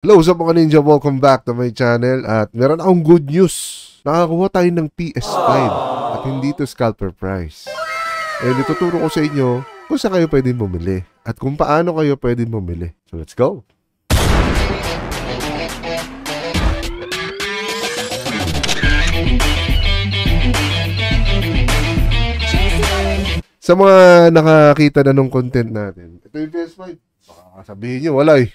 Hello sa mga ninja, welcome back to my channel at meron akong good news. Nakakuha tayo ng PS5 at hindi to scalper price. And ituturo ko sa inyo kung saan kayo pwedeng bumili at kung paano kayo pwedeng bumili. So let's go! Sa mga nakakita na nung content natin, ito yung PS5. Baka sabihin nyo, wala eh.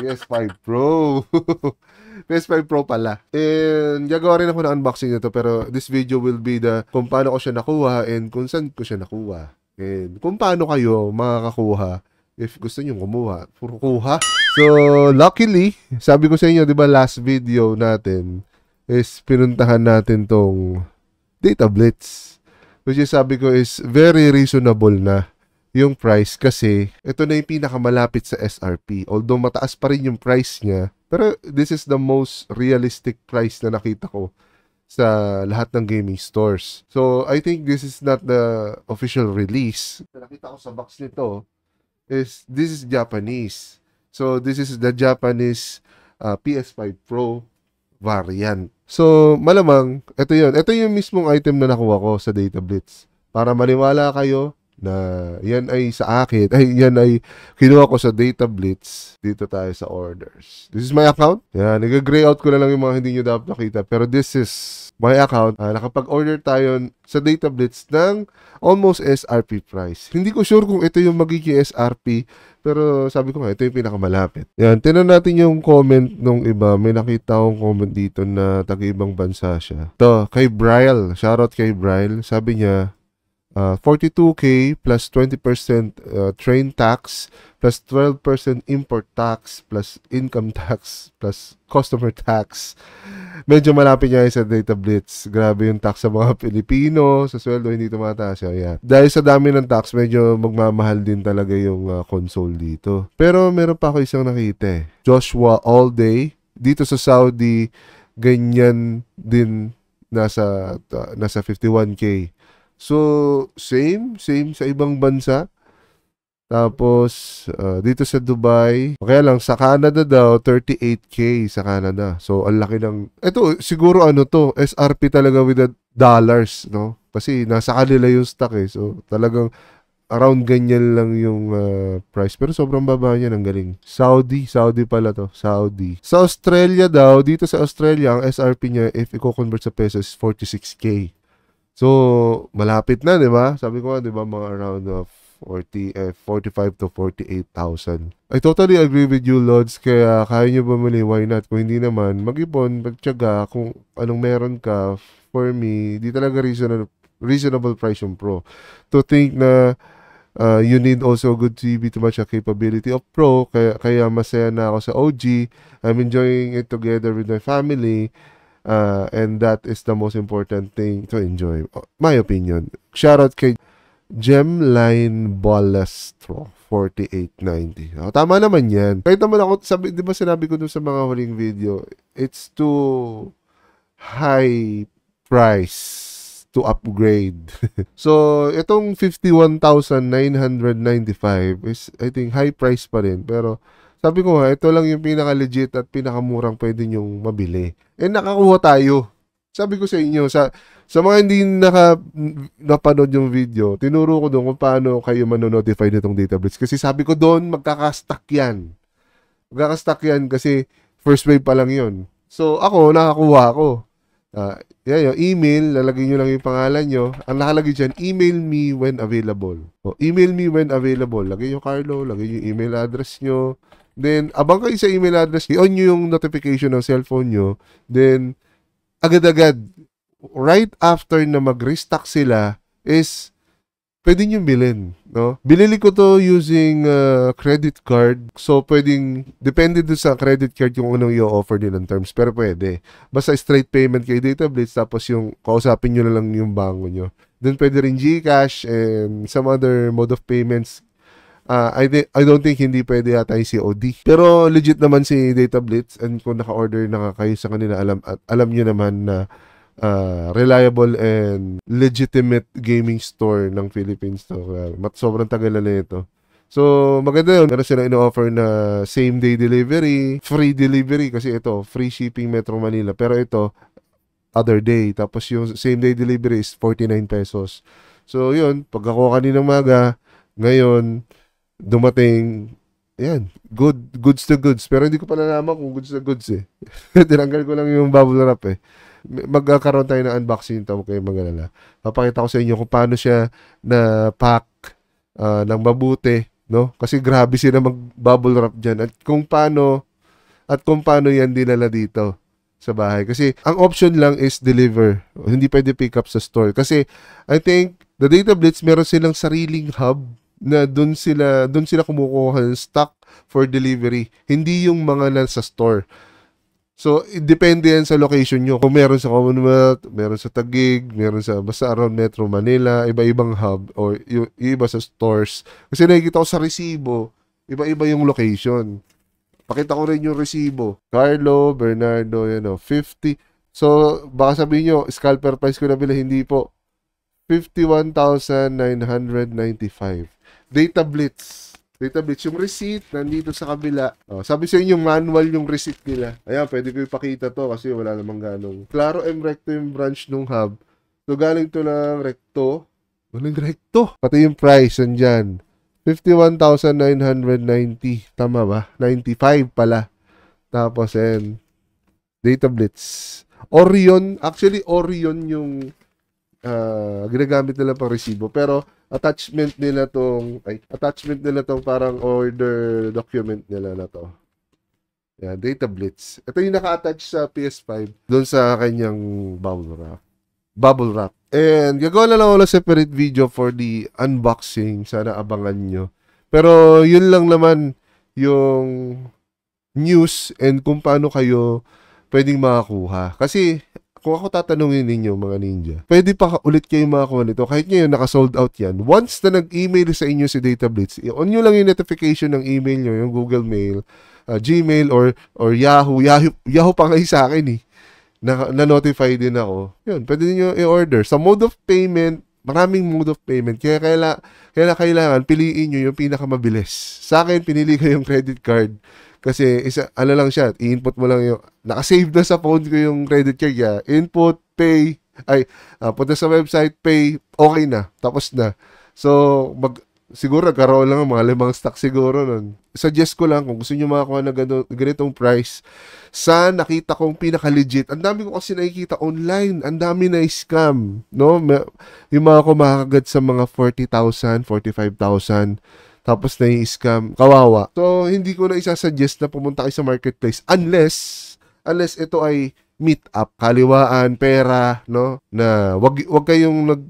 PS5 Pro. PS5 Pro pala. And gagawa rin ako ng unboxing nito pero this video will be the kung paano ko siya nakuha and kung saan ko siya nakuha. And kung paano kayo makakakuha if gusto niyo kumuha. Puro kuha. So, luckily, sabi ko sa inyo, di ba last video natin is pinuntahan natin tong Data Blitz. Which is sabi ko is very reasonable na yung price kasi ito na yung pinakamalapit sa SRP. Although mataas pa rin yung price niya, pero this is the most realistic price na nakita ko sa lahat ng gaming stores. So, I think this is not the official release. Nakita ko sa box nito is this is Japanese. So, this is the Japanese uh, PS5 Pro variant. So, malamang, ito yun. Ito yung mismong item na nakuha ko sa Data Blitz. Para maniwala kayo, na yan ay sa akin. Ay, yan ay kinuha ko sa Data Blitz. Dito tayo sa orders. This is my account. Yan, nag-gray out ko na lang yung mga hindi nyo dapat nakita. Pero this is my account, uh, nakapag-order tayo sa Data Blitz ng almost SRP price. Hindi ko sure kung ito yung magiging SRP, pero sabi ko nga, ito yung pinakamalapit. Yan, tinan natin yung comment nung iba. May nakita akong comment dito na taga-ibang bansa siya. To kay Bryle. Shoutout kay Bryle. Sabi niya, uh, 42K plus 20% uh, train tax plus 12% import tax plus income tax plus customer tax. Medyo malapit niya sa data blitz. Grabe yung tax sa mga Pilipino. Sa sweldo, hindi tumataas. Yan. Yeah. Dahil sa dami ng tax, medyo magmamahal din talaga yung uh, console dito. Pero meron pa ako isang nakita eh. Joshua All Day. Dito sa Saudi, ganyan din nasa uh, nasa 51k So, same, same sa ibang bansa. Tapos, uh, dito sa Dubai, okay lang, sa Canada daw, 38K sa Canada. So, ang laki ng, eto, siguro ano to, SRP talaga with the dollars, no? Kasi nasa kanila yung stock eh. So, talagang around ganyan lang yung uh, price. Pero sobrang baba niya, ang galing. Saudi, Saudi pala to, Saudi. Sa Australia daw, dito sa Australia, ang SRP niya, if i-convert sa pesos, 46K. So, malapit na, di ba? Sabi ko nga, di ba, mga around uh, of 40, eh, 45 to 48,000. I totally agree with you, Lods. Kaya kaya nyo bumili, why not? Kung hindi naman, mag-ipon, magtyaga, kung anong meron ka, for me, di talaga reasonable, reasonable price yung Pro. To think na uh, you need also a good TV to match a capability of Pro. Kaya, kaya masaya na ako sa OG. I'm enjoying it together with my family. Uh, and that is the most important thing to enjoy. My opinion. Shout out kay Gemline Balestro 4890. Oh, tama naman 'yan. Kahit naman ako sabi, 'di ba sinabi ko dun sa mga huling video, it's too high price to upgrade. so, itong 51,995 is I think high price pa rin pero sabi ko, ito lang yung pinaka-legit at pinakamurang pwede nyong mabili. Eh, nakakuha tayo. Sabi ko sa inyo, sa, sa mga hindi naka, napanood yung video, tinuro ko doon kung paano kayo manonotify nitong data blitz. Kasi sabi ko doon, magkakastack yan. Magkakastack yan kasi first wave pa lang yun. So, ako, nakakuha ako. Uh, yan yung email, lalagay nyo lang yung pangalan nyo. Ang nakalagay dyan, email me when available. O, email me when available. Lagay nyo Carlo, lagay yung email address nyo Then, abang kayo sa email address, i-on nyo yung notification ng cellphone nyo. Then, agad-agad, right after na mag-restock sila, is pwede nyo bilhin. No? Binili ko to using uh, credit card. So, pwedeng, depende do sa credit card yung unang i-offer nila terms. Pero pwede. Basta straight payment kay DataBlitz, tapos yung kausapin nyo na lang yung bango nyo. Then, pwede rin GCash and some other mode of payments Uh, I, th- I don't think hindi pwede yata yung COD. Pero legit naman si Data Blitz and kung naka-order na kayo sa kanila, alam, at alam nyo naman na uh, reliable and legitimate gaming store ng Philippines to. Mat sobrang tagal na ito. So, maganda yun. Meron silang ino-offer na same day delivery, free delivery kasi ito, free shipping Metro Manila. Pero ito, other day. Tapos yung same day delivery is 49 pesos. So, yun, pagkakuha ka ng maga, ngayon, dumating, yan, good, goods to goods. Pero hindi ko pa nalaman kung goods to goods eh. Tinanggal ko lang yung bubble wrap eh. Magkakaroon tayo ng unboxing tawag kayo mga lala. Papakita ko sa inyo kung paano siya na pack uh, ah, ng mabuti, no? Kasi grabe sila mag bubble wrap diyan at kung paano at kung paano yan dinala dito sa bahay. Kasi ang option lang is deliver. Hindi pwede pick up sa store. Kasi I think the Data Blitz meron silang sariling hub na doon sila doon sila kumukuha ng stock for delivery. Hindi yung mga nasa store. So, depende yan sa location nyo. Kung meron sa Commonwealth, meron sa Taguig, meron sa basta around Metro Manila, iba-ibang hub, or yung iba sa stores. Kasi nakikita ko sa resibo, iba-iba yung location. Pakita ko rin yung resibo. Carlo, Bernardo, yan o, 50. So, baka sabihin nyo, scalper price ko na bila, hindi po. 51,995. Data Blitz. Data Blitz. Yung receipt, nandito sa kabila. Oh, sabi sa inyo, manual yung receipt nila. Ayan, pwede ko ipakita to kasi wala namang ganong. Claro M Recto yung branch nung hub. So, galing to ng Recto. Walang Recto. Pati yung price, nandyan. 51,990. Tama ba? 95 pala. Tapos, and Data Blitz. Orion, actually Orion yung uh, ginagamit nila pang resibo. Pero attachment nila tong ay attachment nila tong parang order document nila na to. Yeah, data blitz. Ito yung naka-attach sa PS5 doon sa kanyang bubble wrap. Bubble wrap. And gagawa na lang ako ng separate video for the unboxing. Sana abangan nyo. Pero yun lang naman yung news and kung paano kayo pwedeng makakuha. Kasi kung ako tatanungin ninyo mga ninja, pwede pa ulit kayo makakuha nito. Kahit ngayon, naka-sold out yan. Once na nag-email sa inyo si Data Blitz, i-on nyo lang yung notification ng email nyo, yung Google Mail, uh, Gmail, or, or Yahoo. Yahoo. Yahoo pa kayo sa akin eh. Na, na-notify din ako. Yun, pwede niyo i-order. Sa mode of payment, maraming mode of payment. Kaya kaila, kaya kailangan piliin nyo yung pinakamabilis. Sa akin, pinili ko yung credit card kasi isa, ano lang siya, i-input mo lang yung, nakasave na sa phone ko yung credit card niya. Input, pay, ay, uh, punta sa website, pay, okay na, tapos na. So, mag, siguro nagkaroon lang mga limang stock siguro nun. Suggest ko lang kung gusto niyo makakuha ng ganito, ganitong price sa nakita kong pinaka-legit. Ang dami ko kasi nakikita online. Ang dami na scam. No? Yung mga kumakagat sa mga 40,000, 45,000 tapos nai-scam, kawawa. So, hindi ko na isasuggest na pumunta kayo sa marketplace unless, unless ito ay meet up, kaliwaan, pera, no? Na wag wag kayong nag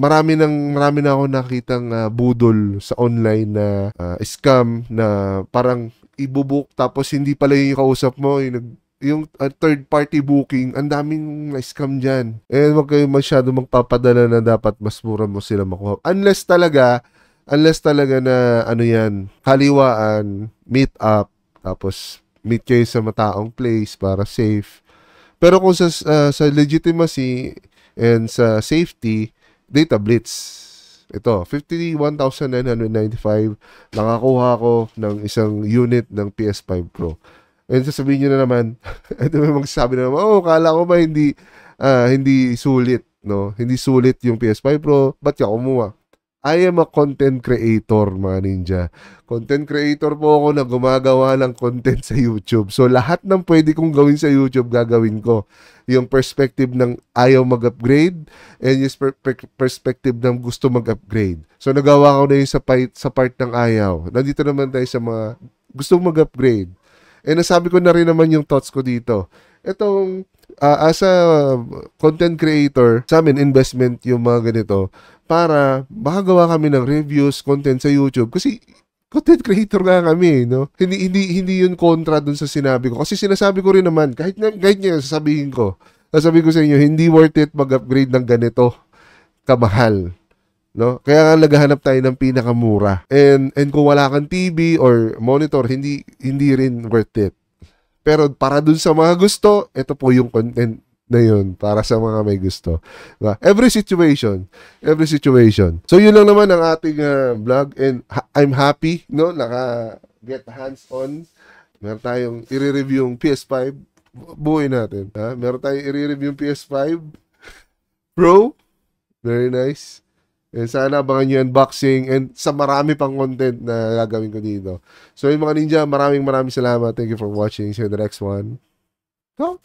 marami nang marami na ako nakitang uh, budol sa online na uh, scam na parang ibubuk tapos hindi pala yung kausap mo yung nag yung uh, third party booking, ang daming scam diyan. Eh wag kayo masyado magpapadala na dapat mas mura mo sila makuha. Unless talaga Unless talaga na ano yan, kaliwaan, meet up, tapos meet kayo sa mataong place para safe. Pero kung sa, uh, sa legitimacy and sa safety, data blitz. Ito, 51,995. Nakakuha ako ng isang unit ng PS5 Pro. And sasabihin nyo na naman, ito may magsasabi na naman, oh, kala ko ba hindi, uh, hindi sulit, no? Hindi sulit yung PS5 Pro, ba't ka kumuha? I am a content creator, mga ninja. Content creator po ako na gumagawa ng content sa YouTube. So, lahat ng pwede kong gawin sa YouTube, gagawin ko. Yung perspective ng ayaw mag-upgrade and yung per- perspective ng gusto mag-upgrade. So, nagawa ko na yun sa, part, sa part ng ayaw. Nandito naman tayo sa mga gusto mag-upgrade. And eh, nasabi ko na rin naman yung thoughts ko dito itong uh, as a content creator, sa amin investment yung mga ganito para makagawa kami ng reviews, content sa YouTube kasi content creator nga kami, no? Hindi hindi hindi yun kontra dun sa sinabi ko kasi sinasabi ko rin naman kahit na kahit niya sasabihin ko. Sasabihin ko sa inyo, hindi worth it mag-upgrade ng ganito kamahal. No? Kaya nga naghahanap tayo ng pinakamura. And and kung wala kang TV or monitor, hindi hindi rin worth it. Pero para dun sa mga gusto, ito po yung content na yun para sa mga may gusto. Diba? Every situation. Every situation. So, yun lang naman ang ating uh, vlog and ha- I'm happy, no? Naka-get hands-on. Meron tayong i-review yung PS5. Buhay natin. Ha? Meron tayong i-review yung PS5 Pro. Very nice. Eh, sana abangan nyo unboxing and sa marami pang content na gagawin ko dito. So yung mga ninja, maraming maraming salamat. Thank you for watching. See you in the next one. Go!